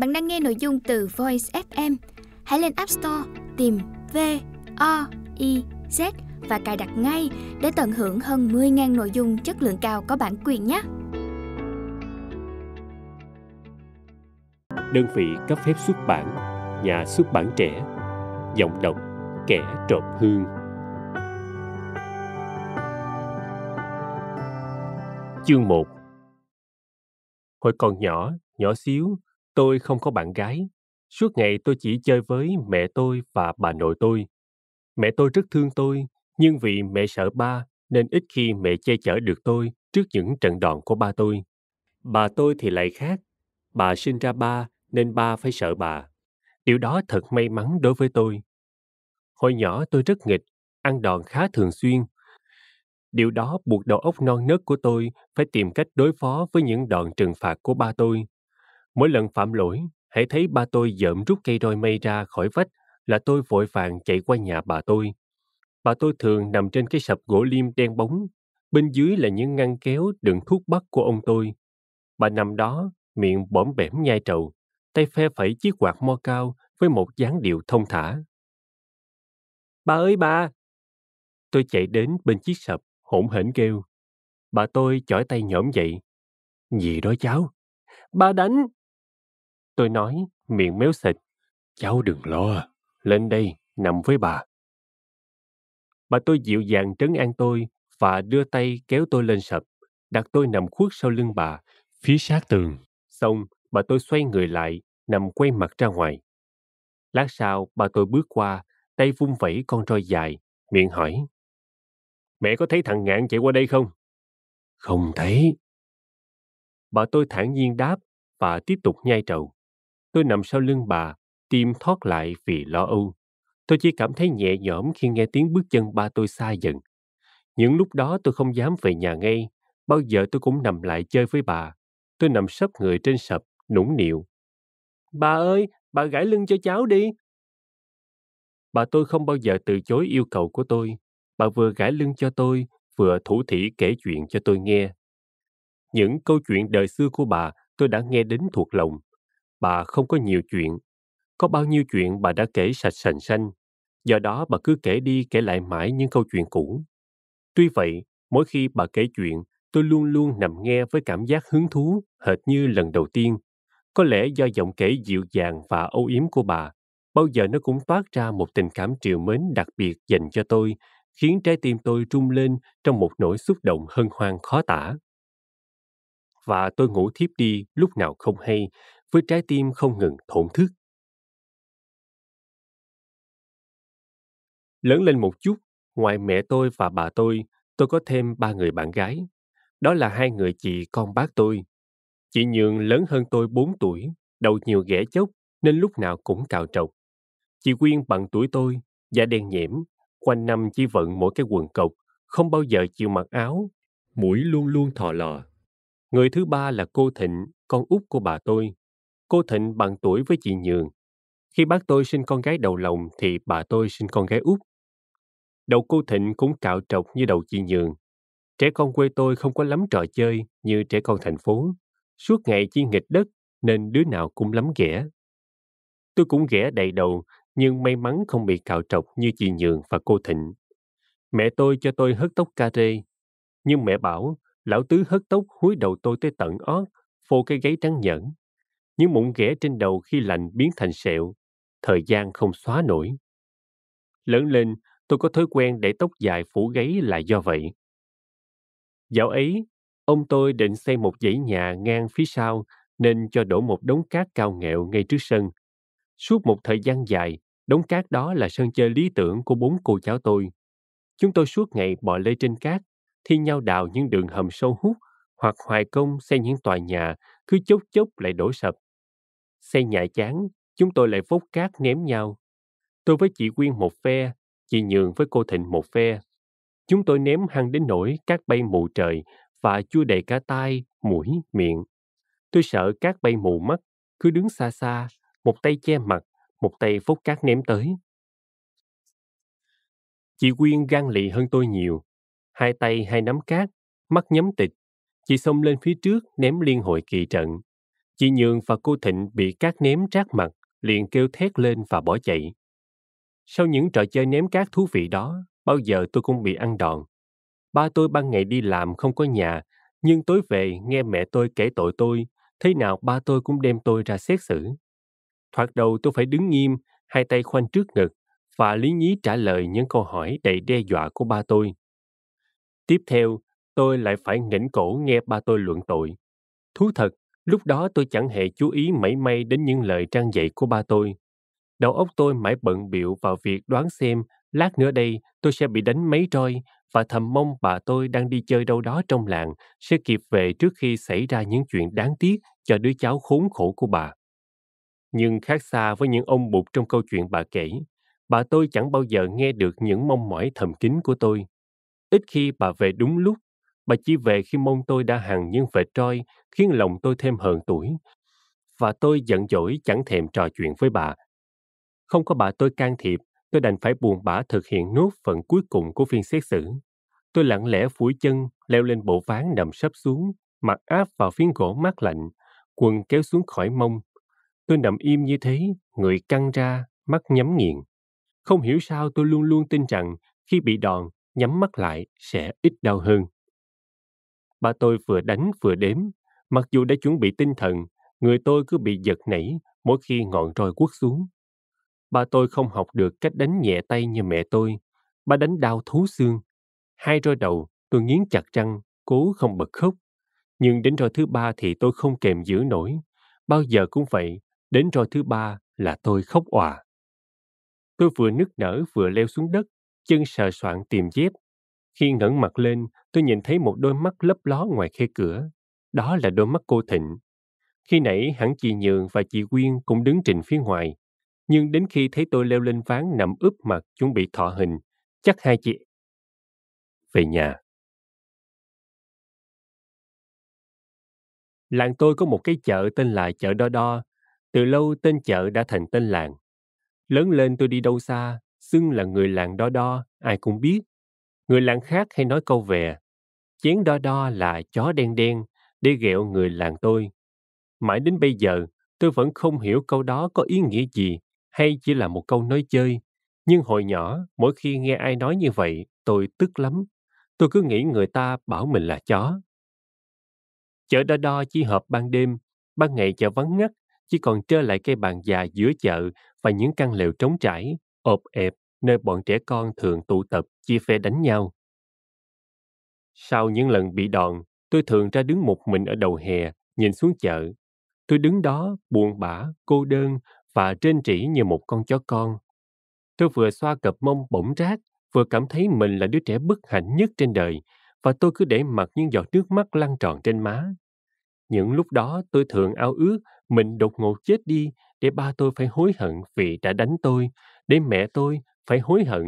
Bạn đang nghe nội dung từ Voice FM. Hãy lên App Store tìm V O I Z và cài đặt ngay để tận hưởng hơn 10.000 nội dung chất lượng cao có bản quyền nhé. Đơn vị cấp phép xuất bản, nhà xuất bản trẻ, giọng đọc kẻ trộm hương. Chương 1 Hồi còn nhỏ, nhỏ xíu, Tôi không có bạn gái. Suốt ngày tôi chỉ chơi với mẹ tôi và bà nội tôi. Mẹ tôi rất thương tôi, nhưng vì mẹ sợ ba nên ít khi mẹ che chở được tôi trước những trận đòn của ba tôi. Bà tôi thì lại khác. Bà sinh ra ba nên ba phải sợ bà. Điều đó thật may mắn đối với tôi. Hồi nhỏ tôi rất nghịch, ăn đòn khá thường xuyên. Điều đó buộc đầu óc non nớt của tôi phải tìm cách đối phó với những đòn trừng phạt của ba tôi. Mỗi lần phạm lỗi, hãy thấy ba tôi dợm rút cây roi mây ra khỏi vách là tôi vội vàng chạy qua nhà bà tôi. Bà tôi thường nằm trên cái sập gỗ liêm đen bóng, bên dưới là những ngăn kéo đựng thuốc bắc của ông tôi. Bà nằm đó, miệng bõm bẻm nhai trầu, tay phe phẩy chiếc quạt mo cao với một dáng điệu thông thả. Bà ơi bà! Tôi chạy đến bên chiếc sập, hỗn hển kêu. Bà tôi chỏi tay nhõm dậy. Gì đó cháu? Bà đánh! Tôi nói, miệng méo xịt. Cháu đừng lo, lên đây, nằm với bà. Bà tôi dịu dàng trấn an tôi và đưa tay kéo tôi lên sập, đặt tôi nằm khuất sau lưng bà, phía sát tường. Xong, bà tôi xoay người lại, nằm quay mặt ra ngoài. Lát sau, bà tôi bước qua, tay vung vẩy con roi dài, miệng hỏi. Mẹ có thấy thằng ngạn chạy qua đây không? Không thấy. Bà tôi thản nhiên đáp và tiếp tục nhai trầu tôi nằm sau lưng bà, tim thoát lại vì lo âu. Tôi chỉ cảm thấy nhẹ nhõm khi nghe tiếng bước chân ba tôi xa dần. Những lúc đó tôi không dám về nhà ngay, bao giờ tôi cũng nằm lại chơi với bà. Tôi nằm sấp người trên sập, nũng nịu. Bà ơi, bà gãi lưng cho cháu đi. Bà tôi không bao giờ từ chối yêu cầu của tôi. Bà vừa gãi lưng cho tôi, vừa thủ thỉ kể chuyện cho tôi nghe. Những câu chuyện đời xưa của bà tôi đã nghe đến thuộc lòng bà không có nhiều chuyện. Có bao nhiêu chuyện bà đã kể sạch sành xanh, do đó bà cứ kể đi kể lại mãi những câu chuyện cũ. Tuy vậy, mỗi khi bà kể chuyện, tôi luôn luôn nằm nghe với cảm giác hứng thú, hệt như lần đầu tiên. Có lẽ do giọng kể dịu dàng và âu yếm của bà, bao giờ nó cũng toát ra một tình cảm triều mến đặc biệt dành cho tôi, khiến trái tim tôi rung lên trong một nỗi xúc động hân hoan khó tả. Và tôi ngủ thiếp đi lúc nào không hay, với trái tim không ngừng thổn thức. Lớn lên một chút, ngoài mẹ tôi và bà tôi, tôi có thêm ba người bạn gái. Đó là hai người chị con bác tôi. Chị Nhường lớn hơn tôi 4 tuổi, đầu nhiều ghẻ chốc nên lúc nào cũng cào trọc. Chị Quyên bằng tuổi tôi, da đen nhiễm, quanh năm chỉ vận mỗi cái quần cộc, không bao giờ chịu mặc áo, mũi luôn luôn thò lò. Người thứ ba là cô Thịnh, con út của bà tôi, Cô Thịnh bằng tuổi với chị Nhường. Khi bác tôi sinh con gái đầu lòng thì bà tôi sinh con gái út. Đầu cô Thịnh cũng cạo trọc như đầu chị Nhường. Trẻ con quê tôi không có lắm trò chơi như trẻ con thành phố. Suốt ngày chi nghịch đất nên đứa nào cũng lắm ghẻ. Tôi cũng ghẻ đầy đầu nhưng may mắn không bị cạo trọc như chị Nhường và cô Thịnh. Mẹ tôi cho tôi hớt tóc ca rê. Nhưng mẹ bảo, lão tứ hớt tóc húi đầu tôi tới tận ót, phô cái gáy trắng nhẫn những mụn ghẻ trên đầu khi lạnh biến thành sẹo, thời gian không xóa nổi. Lớn lên, tôi có thói quen để tóc dài phủ gáy là do vậy. Dạo ấy, ông tôi định xây một dãy nhà ngang phía sau nên cho đổ một đống cát cao nghẹo ngay trước sân. Suốt một thời gian dài, đống cát đó là sân chơi lý tưởng của bốn cô cháu tôi. Chúng tôi suốt ngày bò lê trên cát, thi nhau đào những đường hầm sâu hút hoặc hoài công xây những tòa nhà cứ chốc chốc lại đổ sập. Xây nhại chán, chúng tôi lại phốt cát ném nhau. Tôi với chị Quyên một phe, chị Nhường với cô Thịnh một phe. Chúng tôi ném hăng đến nỗi cát bay mù trời và chua đầy cả tai, mũi, miệng. Tôi sợ cát bay mù mắt, cứ đứng xa xa, một tay che mặt, một tay phốt cát ném tới. Chị Quyên gan lì hơn tôi nhiều. Hai tay hai nắm cát, mắt nhắm tịch. Chị xông lên phía trước ném liên hội kỳ trận. Chị Nhường và cô Thịnh bị cát ném trát mặt, liền kêu thét lên và bỏ chạy. Sau những trò chơi ném cát thú vị đó, bao giờ tôi cũng bị ăn đòn. Ba tôi ban ngày đi làm không có nhà, nhưng tối về nghe mẹ tôi kể tội tôi, thế nào ba tôi cũng đem tôi ra xét xử. Thoạt đầu tôi phải đứng nghiêm, hai tay khoanh trước ngực và lý nhí trả lời những câu hỏi đầy đe dọa của ba tôi. Tiếp theo, tôi lại phải ngẩng cổ nghe ba tôi luận tội. Thú thật, Lúc đó tôi chẳng hề chú ý mảy may đến những lời trang dạy của ba tôi. Đầu óc tôi mãi bận biệu vào việc đoán xem lát nữa đây tôi sẽ bị đánh mấy roi và thầm mong bà tôi đang đi chơi đâu đó trong làng sẽ kịp về trước khi xảy ra những chuyện đáng tiếc cho đứa cháu khốn khổ của bà. Nhưng khác xa với những ông bụt trong câu chuyện bà kể, bà tôi chẳng bao giờ nghe được những mong mỏi thầm kín của tôi. Ít khi bà về đúng lúc bà chỉ về khi mông tôi đã hằn nhưng vệt trôi, khiến lòng tôi thêm hờn tuổi. Và tôi giận dỗi chẳng thèm trò chuyện với bà. Không có bà tôi can thiệp, tôi đành phải buồn bã thực hiện nốt phần cuối cùng của phiên xét xử. Tôi lặng lẽ phủi chân, leo lên bộ ván nằm sấp xuống, mặt áp vào phiến gỗ mát lạnh, quần kéo xuống khỏi mông. Tôi nằm im như thế, người căng ra, mắt nhắm nghiền. Không hiểu sao tôi luôn luôn tin rằng khi bị đòn, nhắm mắt lại sẽ ít đau hơn ba tôi vừa đánh vừa đếm. Mặc dù đã chuẩn bị tinh thần, người tôi cứ bị giật nảy mỗi khi ngọn roi quất xuống. Ba tôi không học được cách đánh nhẹ tay như mẹ tôi. Ba đánh đau thú xương. Hai roi đầu, tôi nghiến chặt răng, cố không bật khóc. Nhưng đến roi thứ ba thì tôi không kèm giữ nổi. Bao giờ cũng vậy, đến roi thứ ba là tôi khóc òa. Tôi vừa nức nở vừa leo xuống đất, chân sờ soạn tìm dép khi ngẩng mặt lên, tôi nhìn thấy một đôi mắt lấp ló ngoài khe cửa. Đó là đôi mắt cô Thịnh. Khi nãy hẳn chị Nhường và chị Quyên cũng đứng trình phía ngoài. Nhưng đến khi thấy tôi leo lên ván nằm ướp mặt chuẩn bị thọ hình, chắc hai chị về nhà. Làng tôi có một cái chợ tên là chợ Đo Đo. Từ lâu tên chợ đã thành tên làng. Lớn lên tôi đi đâu xa, xưng là người làng Đo Đo, ai cũng biết. Người làng khác hay nói câu về, chiến đo đo là chó đen đen, để ghẹo người làng tôi. Mãi đến bây giờ, tôi vẫn không hiểu câu đó có ý nghĩa gì hay chỉ là một câu nói chơi. Nhưng hồi nhỏ, mỗi khi nghe ai nói như vậy, tôi tức lắm. Tôi cứ nghĩ người ta bảo mình là chó. Chợ đo đo chỉ hợp ban đêm, ban ngày chợ vắng ngắt, chỉ còn trơ lại cây bàn già giữa chợ và những căn lều trống trải, ộp ẹp nơi bọn trẻ con thường tụ tập chia phe đánh nhau. Sau những lần bị đòn, tôi thường ra đứng một mình ở đầu hè, nhìn xuống chợ. Tôi đứng đó buồn bã, cô đơn và trên trĩ như một con chó con. Tôi vừa xoa cặp mông bỗng rác, vừa cảm thấy mình là đứa trẻ bất hạnh nhất trên đời và tôi cứ để mặc những giọt nước mắt lăn tròn trên má. Những lúc đó tôi thường ao ước mình đột ngột chết đi để ba tôi phải hối hận vì đã đánh tôi, để mẹ tôi phải hối hận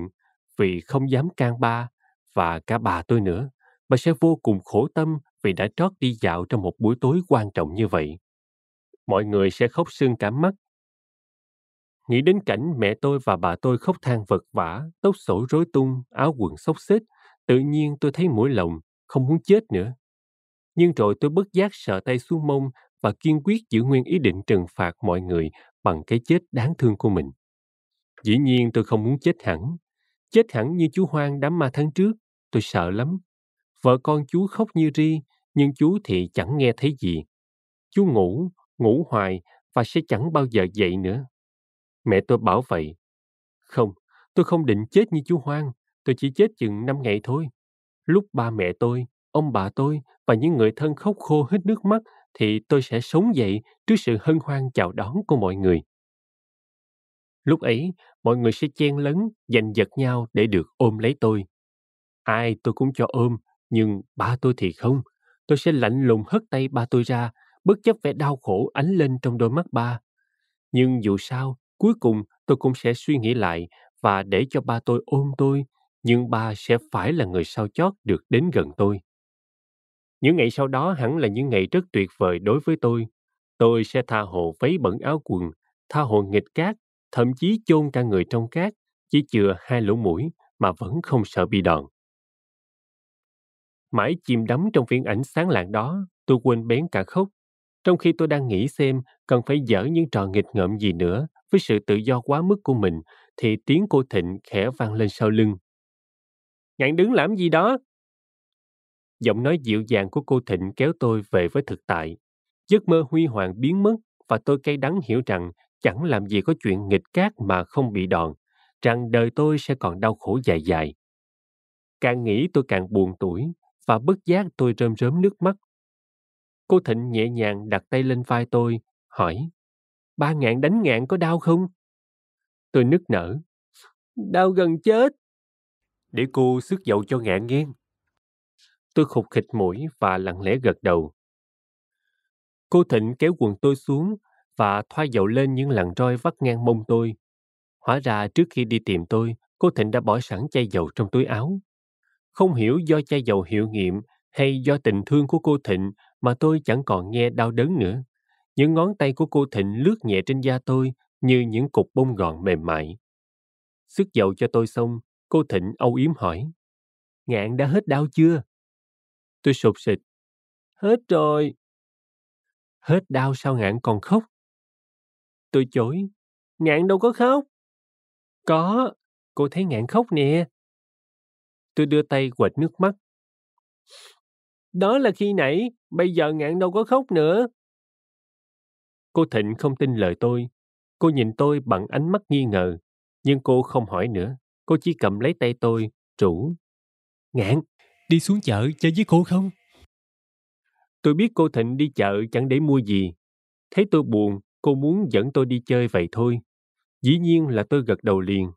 vì không dám can ba và cả bà tôi nữa. Bà sẽ vô cùng khổ tâm vì đã trót đi dạo trong một buổi tối quan trọng như vậy. Mọi người sẽ khóc sưng cả mắt. Nghĩ đến cảnh mẹ tôi và bà tôi khóc than vật vả, tóc sổ rối tung, áo quần xốc xếch, tự nhiên tôi thấy mũi lòng, không muốn chết nữa. Nhưng rồi tôi bất giác sợ tay xuống mông và kiên quyết giữ nguyên ý định trừng phạt mọi người bằng cái chết đáng thương của mình. Dĩ nhiên tôi không muốn chết hẳn. Chết hẳn như chú Hoang đám ma tháng trước, tôi sợ lắm. Vợ con chú khóc như ri, nhưng chú thì chẳng nghe thấy gì. Chú ngủ, ngủ hoài và sẽ chẳng bao giờ dậy nữa. Mẹ tôi bảo vậy. Không, tôi không định chết như chú Hoang, tôi chỉ chết chừng 5 ngày thôi. Lúc ba mẹ tôi, ông bà tôi và những người thân khóc khô hết nước mắt thì tôi sẽ sống dậy trước sự hân hoan chào đón của mọi người. Lúc ấy, mọi người sẽ chen lấn, giành giật nhau để được ôm lấy tôi. Ai tôi cũng cho ôm, nhưng ba tôi thì không. Tôi sẽ lạnh lùng hất tay ba tôi ra, bất chấp vẻ đau khổ ánh lên trong đôi mắt ba. Nhưng dù sao, cuối cùng tôi cũng sẽ suy nghĩ lại và để cho ba tôi ôm tôi, nhưng ba sẽ phải là người sao chót được đến gần tôi. Những ngày sau đó hẳn là những ngày rất tuyệt vời đối với tôi. Tôi sẽ tha hồ váy bẩn áo quần, tha hồ nghịch cát thậm chí chôn cả người trong cát, chỉ chừa hai lỗ mũi mà vẫn không sợ bị đòn. Mãi chìm đắm trong viễn ảnh sáng lạng đó, tôi quên bén cả khóc, trong khi tôi đang nghĩ xem cần phải dở những trò nghịch ngợm gì nữa với sự tự do quá mức của mình, thì tiếng cô Thịnh khẽ vang lên sau lưng. Ngạn đứng làm gì đó? Giọng nói dịu dàng của cô Thịnh kéo tôi về với thực tại. Giấc mơ huy hoàng biến mất và tôi cay đắng hiểu rằng chẳng làm gì có chuyện nghịch cát mà không bị đòn, rằng đời tôi sẽ còn đau khổ dài dài. Càng nghĩ tôi càng buồn tuổi, và bất giác tôi rơm rớm nước mắt. Cô Thịnh nhẹ nhàng đặt tay lên vai tôi, hỏi, ba ngạn đánh ngạn có đau không? Tôi nức nở, đau gần chết. Để cô sức dậu cho ngạn nghe. Tôi khục khịch mũi và lặng lẽ gật đầu. Cô Thịnh kéo quần tôi xuống và thoa dầu lên những làn roi vắt ngang mông tôi. Hóa ra trước khi đi tìm tôi, cô Thịnh đã bỏ sẵn chai dầu trong túi áo. Không hiểu do chai dầu hiệu nghiệm hay do tình thương của cô Thịnh mà tôi chẳng còn nghe đau đớn nữa. Những ngón tay của cô Thịnh lướt nhẹ trên da tôi như những cục bông gòn mềm mại. Sức dầu cho tôi xong, cô Thịnh âu yếm hỏi. Ngạn đã hết đau chưa? Tôi sụp sịch. Hết rồi. Hết đau sao ngạn còn khóc? Tôi chối. Ngạn đâu có khóc. Có, cô thấy ngạn khóc nè. Tôi đưa tay quệt nước mắt. Đó là khi nãy, bây giờ ngạn đâu có khóc nữa. Cô Thịnh không tin lời tôi. Cô nhìn tôi bằng ánh mắt nghi ngờ, nhưng cô không hỏi nữa. Cô chỉ cầm lấy tay tôi, chủ Ngạn, đi xuống chợ chơi với cô không? Tôi biết cô Thịnh đi chợ chẳng để mua gì. Thấy tôi buồn, cô muốn dẫn tôi đi chơi vậy thôi. Dĩ nhiên là tôi gật đầu liền.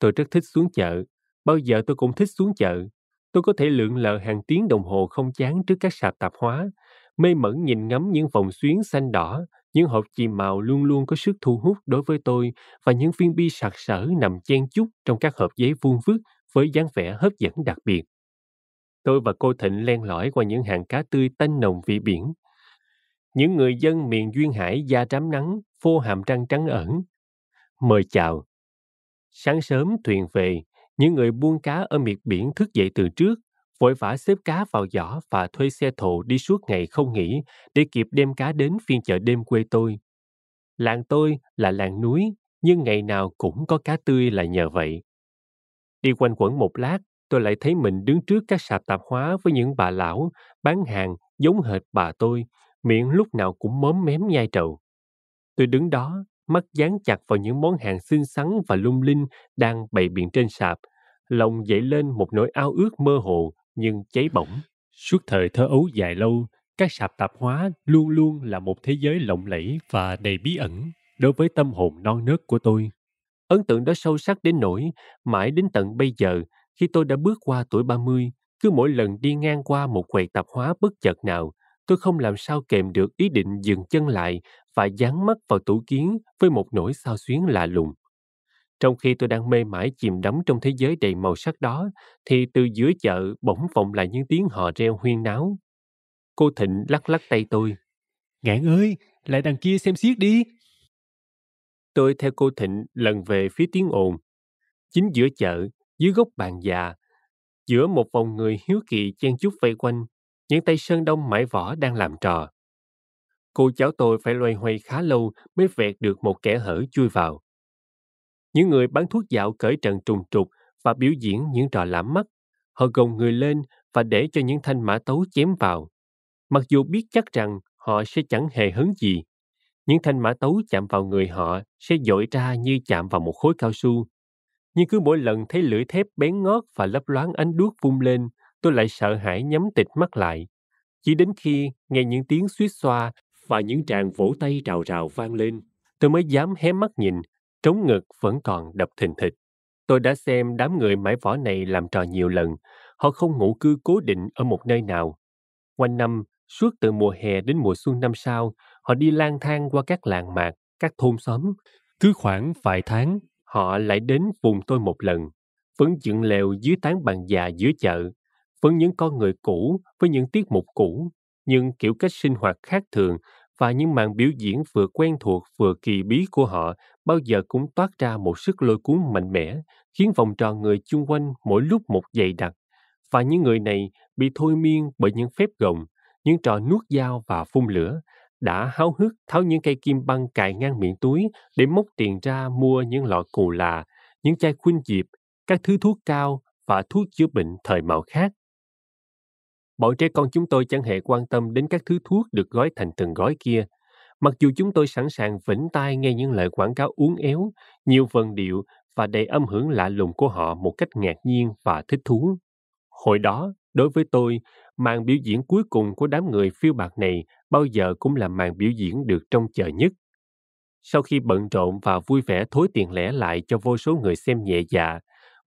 Tôi rất thích xuống chợ, bao giờ tôi cũng thích xuống chợ. Tôi có thể lượn lờ hàng tiếng đồng hồ không chán trước các sạp tạp hóa, mê mẩn nhìn ngắm những vòng xuyến xanh đỏ, những hộp chì màu luôn luôn có sức thu hút đối với tôi và những viên bi sặc sỡ nằm chen chúc trong các hộp giấy vuông vức với dáng vẻ hấp dẫn đặc biệt. Tôi và cô Thịnh len lỏi qua những hàng cá tươi tanh nồng vị biển, những người dân miền Duyên Hải da trám nắng, phô hàm trăng trắng ẩn. Mời chào. Sáng sớm thuyền về, những người buôn cá ở miệt biển thức dậy từ trước, vội vã xếp cá vào giỏ và thuê xe thồ đi suốt ngày không nghỉ để kịp đem cá đến phiên chợ đêm quê tôi. Làng tôi là làng núi, nhưng ngày nào cũng có cá tươi là nhờ vậy. Đi quanh quẩn một lát, tôi lại thấy mình đứng trước các sạp tạp hóa với những bà lão bán hàng giống hệt bà tôi miệng lúc nào cũng móm mém nhai trầu. Tôi đứng đó, mắt dán chặt vào những món hàng xinh xắn và lung linh đang bày biện trên sạp, lòng dậy lên một nỗi ao ước mơ hồ nhưng cháy bỏng. Suốt thời thơ ấu dài lâu, các sạp tạp hóa luôn luôn là một thế giới lộng lẫy và đầy bí ẩn đối với tâm hồn non nớt của tôi. Ấn tượng đó sâu sắc đến nỗi mãi đến tận bây giờ khi tôi đã bước qua tuổi 30, cứ mỗi lần đi ngang qua một quầy tạp hóa bất chợt nào, tôi không làm sao kèm được ý định dừng chân lại và dán mắt vào tủ kiến với một nỗi sao xuyến lạ lùng. Trong khi tôi đang mê mải chìm đắm trong thế giới đầy màu sắc đó, thì từ giữa chợ bỗng vọng lại những tiếng hò reo huyên náo. Cô Thịnh lắc lắc tay tôi. Ngạn ơi, lại đằng kia xem xiết đi. Tôi theo cô Thịnh lần về phía tiếng ồn. Chính giữa chợ, dưới gốc bàn già, giữa một vòng người hiếu kỳ chen chúc vây quanh, những tay sơn đông mãi võ đang làm trò. Cô cháu tôi phải loay hoay khá lâu mới vẹt được một kẻ hở chui vào. Những người bán thuốc dạo cởi trần trùng trục và biểu diễn những trò lãm mắt. Họ gồng người lên và để cho những thanh mã tấu chém vào. Mặc dù biết chắc rằng họ sẽ chẳng hề hứng gì. Những thanh mã tấu chạm vào người họ sẽ dội ra như chạm vào một khối cao su. Nhưng cứ mỗi lần thấy lưỡi thép bén ngót và lấp loáng ánh đuốc vung lên, tôi lại sợ hãi nhắm tịt mắt lại. Chỉ đến khi nghe những tiếng suýt xoa và những tràng vỗ tay rào rào vang lên, tôi mới dám hé mắt nhìn, trống ngực vẫn còn đập thình thịch. Tôi đã xem đám người mãi võ này làm trò nhiều lần, họ không ngủ cư cố định ở một nơi nào. Quanh năm, suốt từ mùa hè đến mùa xuân năm sau, họ đi lang thang qua các làng mạc, các thôn xóm. Cứ khoảng vài tháng, họ lại đến vùng tôi một lần, vẫn dựng lều dưới tán bàn già giữa chợ vẫn những con người cũ với những tiết mục cũ, nhưng kiểu cách sinh hoạt khác thường và những màn biểu diễn vừa quen thuộc vừa kỳ bí của họ bao giờ cũng toát ra một sức lôi cuốn mạnh mẽ, khiến vòng tròn người chung quanh mỗi lúc một dày đặc. Và những người này bị thôi miên bởi những phép gồng, những trò nuốt dao và phun lửa, đã háo hức tháo những cây kim băng cài ngang miệng túi để móc tiền ra mua những lọ cù là, những chai khuynh diệp, các thứ thuốc cao và thuốc chữa bệnh thời mạo khác. Bọn trẻ con chúng tôi chẳng hề quan tâm đến các thứ thuốc được gói thành từng gói kia. Mặc dù chúng tôi sẵn sàng vĩnh tai nghe những lời quảng cáo uốn éo, nhiều vần điệu và đầy âm hưởng lạ lùng của họ một cách ngạc nhiên và thích thú. Hồi đó, đối với tôi, màn biểu diễn cuối cùng của đám người phiêu bạc này bao giờ cũng là màn biểu diễn được trông chờ nhất. Sau khi bận rộn và vui vẻ thối tiền lẻ lại cho vô số người xem nhẹ dạ,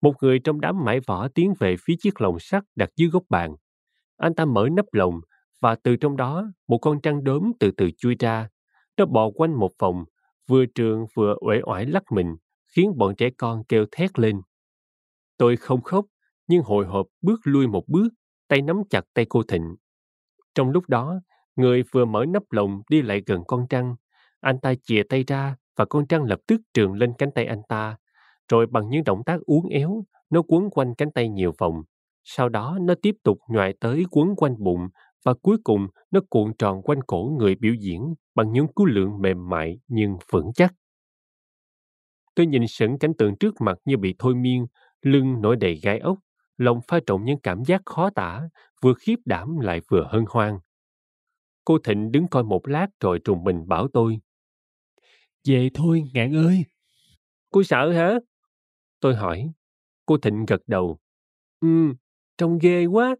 một người trong đám mãi võ tiến về phía chiếc lồng sắt đặt dưới góc bàn. Anh ta mở nắp lồng và từ trong đó một con trăng đốm từ từ chui ra. Nó bò quanh một vòng, vừa trường vừa uể oải lắc mình, khiến bọn trẻ con kêu thét lên. Tôi không khóc, nhưng hồi hộp bước lui một bước, tay nắm chặt tay cô Thịnh. Trong lúc đó, người vừa mở nắp lồng đi lại gần con trăng. Anh ta chìa tay ra và con trăng lập tức trường lên cánh tay anh ta. Rồi bằng những động tác uốn éo, nó quấn quanh cánh tay nhiều vòng, sau đó nó tiếp tục nhoại tới quấn quanh bụng và cuối cùng nó cuộn tròn quanh cổ người biểu diễn bằng những cú lượng mềm mại nhưng vững chắc. Tôi nhìn sững cảnh tượng trước mặt như bị thôi miên, lưng nổi đầy gai ốc, lòng pha trộn những cảm giác khó tả, vừa khiếp đảm lại vừa hân hoan. Cô Thịnh đứng coi một lát rồi trùng mình bảo tôi. Về thôi, ngạn ơi. Cô sợ hả? Tôi hỏi. Cô Thịnh gật đầu. Ừ, trông ghê quá.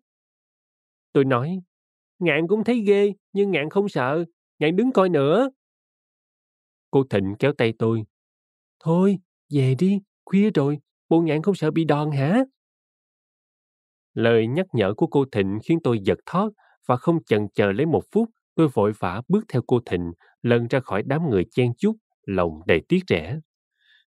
Tôi nói, ngạn cũng thấy ghê, nhưng ngạn không sợ, ngạn đứng coi nữa. Cô Thịnh kéo tay tôi. Thôi, về đi, khuya rồi, bộ ngạn không sợ bị đòn hả? Lời nhắc nhở của cô Thịnh khiến tôi giật thót và không chần chờ lấy một phút, tôi vội vã bước theo cô Thịnh, lần ra khỏi đám người chen chúc, lòng đầy tiếc rẻ.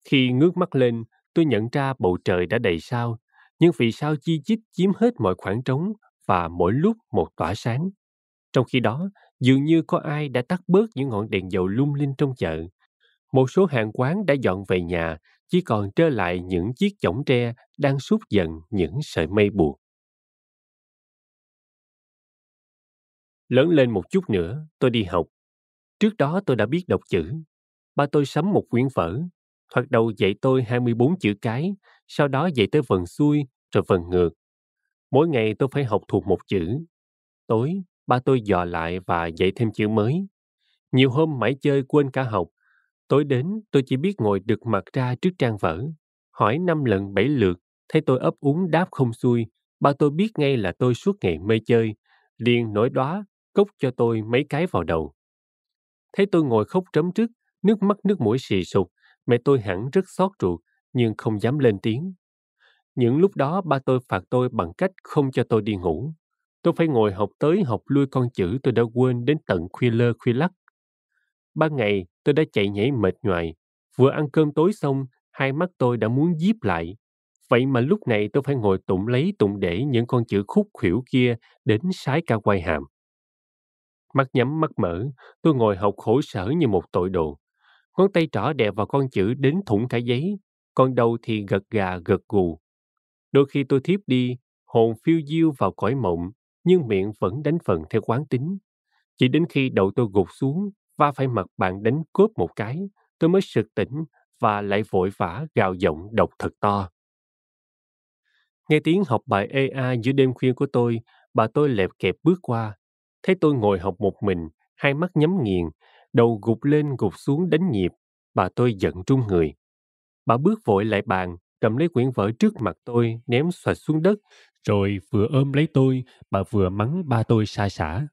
Khi ngước mắt lên, tôi nhận ra bầu trời đã đầy sao, nhưng vì sao chi chít chiếm hết mọi khoảng trống và mỗi lúc một tỏa sáng. Trong khi đó, dường như có ai đã tắt bớt những ngọn đèn dầu lung linh trong chợ. Một số hàng quán đã dọn về nhà, chỉ còn trơ lại những chiếc chõng tre đang sút dần những sợi mây buồn. Lớn lên một chút nữa, tôi đi học. Trước đó tôi đã biết đọc chữ. Ba tôi sắm một quyển vở, thoạt đầu dạy tôi 24 chữ cái, sau đó dậy tới vần xuôi rồi vần ngược. Mỗi ngày tôi phải học thuộc một chữ. Tối, ba tôi dò lại và dạy thêm chữ mới. Nhiều hôm mãi chơi quên cả học. Tối đến, tôi chỉ biết ngồi đực mặt ra trước trang vở. Hỏi năm lần bảy lượt, thấy tôi ấp úng đáp không xuôi. Ba tôi biết ngay là tôi suốt ngày mê chơi. Liền nổi đóa, cốc cho tôi mấy cái vào đầu. Thấy tôi ngồi khóc trấm trước, nước mắt nước mũi xì sụp, mẹ tôi hẳn rất xót ruột, nhưng không dám lên tiếng. Những lúc đó ba tôi phạt tôi bằng cách không cho tôi đi ngủ. Tôi phải ngồi học tới học lui con chữ tôi đã quên đến tận khuya lơ khuya lắc. Ba ngày tôi đã chạy nhảy mệt nhoài. Vừa ăn cơm tối xong, hai mắt tôi đã muốn díp lại. Vậy mà lúc này tôi phải ngồi tụng lấy tụng để những con chữ khúc khuỷu kia đến sái cả quai hàm. Mắt nhắm mắt mở, tôi ngồi học khổ sở như một tội đồ. Ngón tay trỏ đè vào con chữ đến thủng cả giấy, còn đầu thì gật gà gật gù. Đôi khi tôi thiếp đi, hồn phiêu diêu vào cõi mộng, nhưng miệng vẫn đánh phần theo quán tính. Chỉ đến khi đầu tôi gục xuống và phải mặt bạn đánh cốp một cái, tôi mới sực tỉnh và lại vội vã gào giọng đọc thật to. Nghe tiếng học bài AI giữa đêm khuya của tôi, bà tôi lẹp kẹp bước qua. Thấy tôi ngồi học một mình, hai mắt nhắm nghiền, đầu gục lên gục xuống đánh nhịp, bà tôi giận trung người. Bà bước vội lại bàn, cầm lấy quyển vở trước mặt tôi, ném xoạch xuống đất. Rồi vừa ôm lấy tôi, bà vừa mắng ba tôi xa xả.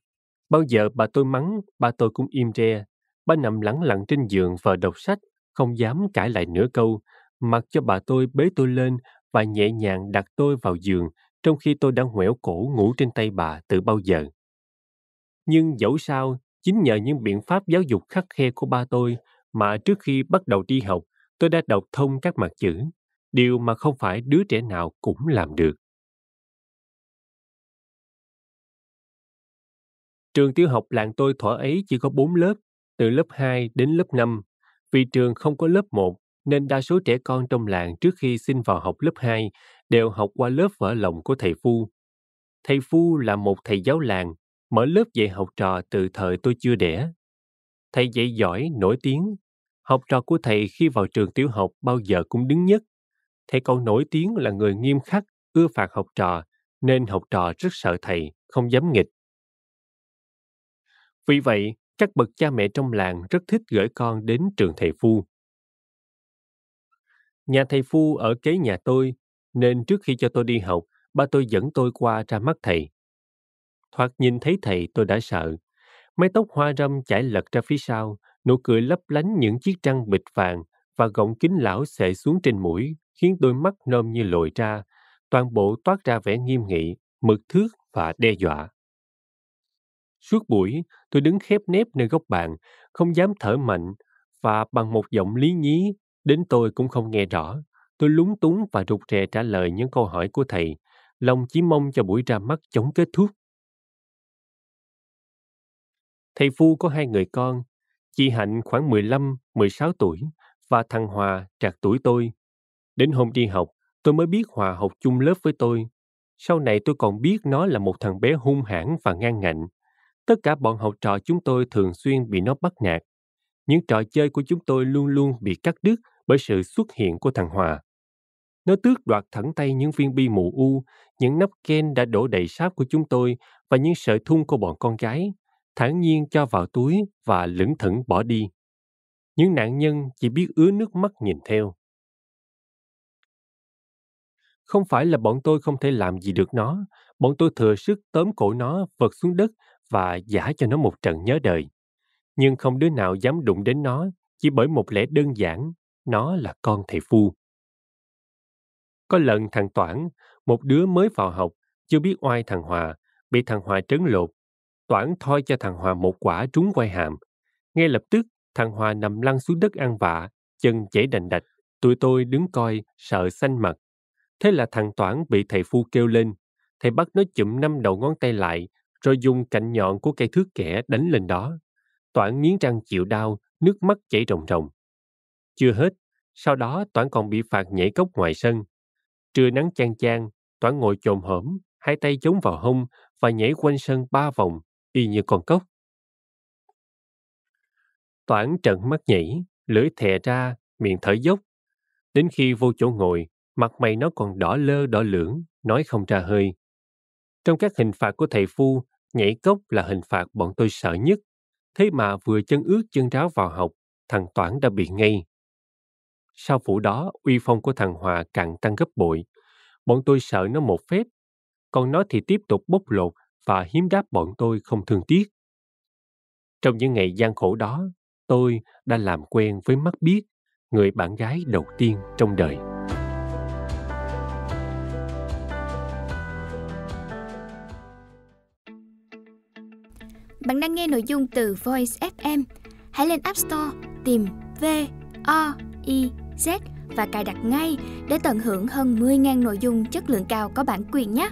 Bao giờ bà tôi mắng, ba tôi cũng im re. Ba nằm lẳng lặng trên giường và đọc sách, không dám cãi lại nửa câu, mặc cho bà tôi bế tôi lên và nhẹ nhàng đặt tôi vào giường, trong khi tôi đang ngoẻo cổ ngủ trên tay bà từ bao giờ. Nhưng dẫu sao, chính nhờ những biện pháp giáo dục khắc khe của ba tôi mà trước khi bắt đầu đi học, tôi đã đọc thông các mặt chữ, điều mà không phải đứa trẻ nào cũng làm được. Trường tiểu học làng tôi thỏa ấy chỉ có 4 lớp, từ lớp 2 đến lớp 5. Vì trường không có lớp 1, nên đa số trẻ con trong làng trước khi xin vào học lớp 2 đều học qua lớp vở lòng của thầy Phu. Thầy Phu là một thầy giáo làng, mở lớp dạy học trò từ thời tôi chưa đẻ. Thầy dạy giỏi, nổi tiếng học trò của thầy khi vào trường tiểu học bao giờ cũng đứng nhất. Thầy còn nổi tiếng là người nghiêm khắc, ưa phạt học trò, nên học trò rất sợ thầy, không dám nghịch. Vì vậy, các bậc cha mẹ trong làng rất thích gửi con đến trường thầy Phu. Nhà thầy Phu ở kế nhà tôi, nên trước khi cho tôi đi học, ba tôi dẫn tôi qua ra mắt thầy. Thoạt nhìn thấy thầy tôi đã sợ. Mái tóc hoa râm chảy lật ra phía sau, nụ cười lấp lánh những chiếc răng bịch vàng và gọng kính lão xệ xuống trên mũi, khiến đôi mắt nôm như lồi ra, toàn bộ toát ra vẻ nghiêm nghị, mực thước và đe dọa. Suốt buổi, tôi đứng khép nép nơi góc bàn, không dám thở mạnh và bằng một giọng lý nhí, đến tôi cũng không nghe rõ. Tôi lúng túng và rụt rè trả lời những câu hỏi của thầy, lòng chỉ mong cho buổi ra mắt chống kết thúc. Thầy Phu có hai người con, Chị Hạnh khoảng 15, 16 tuổi và thằng Hòa trạc tuổi tôi. Đến hôm đi học, tôi mới biết Hòa học chung lớp với tôi. Sau này tôi còn biết nó là một thằng bé hung hãn và ngang ngạnh. Tất cả bọn học trò chúng tôi thường xuyên bị nó bắt nạt. Những trò chơi của chúng tôi luôn luôn bị cắt đứt bởi sự xuất hiện của thằng Hòa. Nó tước đoạt thẳng tay những viên bi mù u, những nắp ken đã đổ đầy sáp của chúng tôi và những sợi thun của bọn con gái, thản nhiên cho vào túi và lững thững bỏ đi. Những nạn nhân chỉ biết ứa nước mắt nhìn theo. Không phải là bọn tôi không thể làm gì được nó, bọn tôi thừa sức tóm cổ nó vật xuống đất và giả cho nó một trận nhớ đời. Nhưng không đứa nào dám đụng đến nó chỉ bởi một lẽ đơn giản, nó là con thầy phu. Có lần thằng Toản, một đứa mới vào học, chưa biết oai thằng Hòa, bị thằng Hòa trấn lột Toản thoi cho thằng Hòa một quả trúng quai hàm. Ngay lập tức, thằng Hòa nằm lăn xuống đất ăn vạ, chân chảy đành đạch. Tụi tôi đứng coi, sợ xanh mặt. Thế là thằng Toản bị thầy Phu kêu lên. Thầy bắt nó chụm năm đầu ngón tay lại, rồi dùng cạnh nhọn của cây thước kẻ đánh lên đó. Toản nghiến răng chịu đau, nước mắt chảy ròng ròng. Chưa hết, sau đó Toản còn bị phạt nhảy cốc ngoài sân. Trưa nắng chang chang, Toản ngồi chồm hổm, hai tay chống vào hông và nhảy quanh sân ba vòng y như con cốc. Toản trận mắt nhảy, lưỡi thè ra, miệng thở dốc. Đến khi vô chỗ ngồi, mặt mày nó còn đỏ lơ đỏ lưỡng, nói không ra hơi. Trong các hình phạt của thầy Phu, nhảy cốc là hình phạt bọn tôi sợ nhất. Thế mà vừa chân ướt chân ráo vào học, thằng Toản đã bị ngay. Sau vụ đó, uy phong của thằng Hòa càng tăng gấp bội. Bọn tôi sợ nó một phép, còn nó thì tiếp tục bốc lột và hiếm đáp bọn tôi không thương tiếc. Trong những ngày gian khổ đó, tôi đã làm quen với mắt biết người bạn gái đầu tiên trong đời. Bạn đang nghe nội dung từ Voice FM. Hãy lên App Store tìm V O I Z và cài đặt ngay để tận hưởng hơn 10.000 nội dung chất lượng cao có bản quyền nhé.